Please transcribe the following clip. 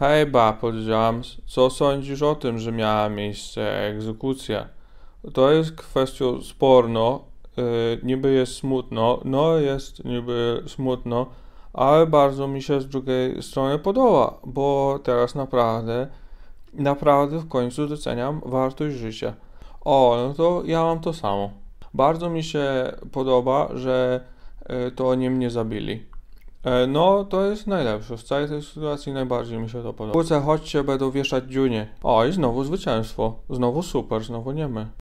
Hej, ba, powiedziałam, co sądzisz o tym, że miała miejsce egzekucja? To jest kwestią sporną, yy, niby jest smutno, no jest niby smutno, ale bardzo mi się z drugiej strony podoba, bo teraz naprawdę, naprawdę w końcu doceniam wartość życia. O, no to ja mam to samo. Bardzo mi się podoba, że y, to nie mnie zabili. E, no, to jest najlepsze. W całej tej sytuacji najbardziej mi się to podoba. Kurczę, chodźcie, będą wieszać dziunie. O, i znowu zwycięstwo. Znowu super, znowu nie my.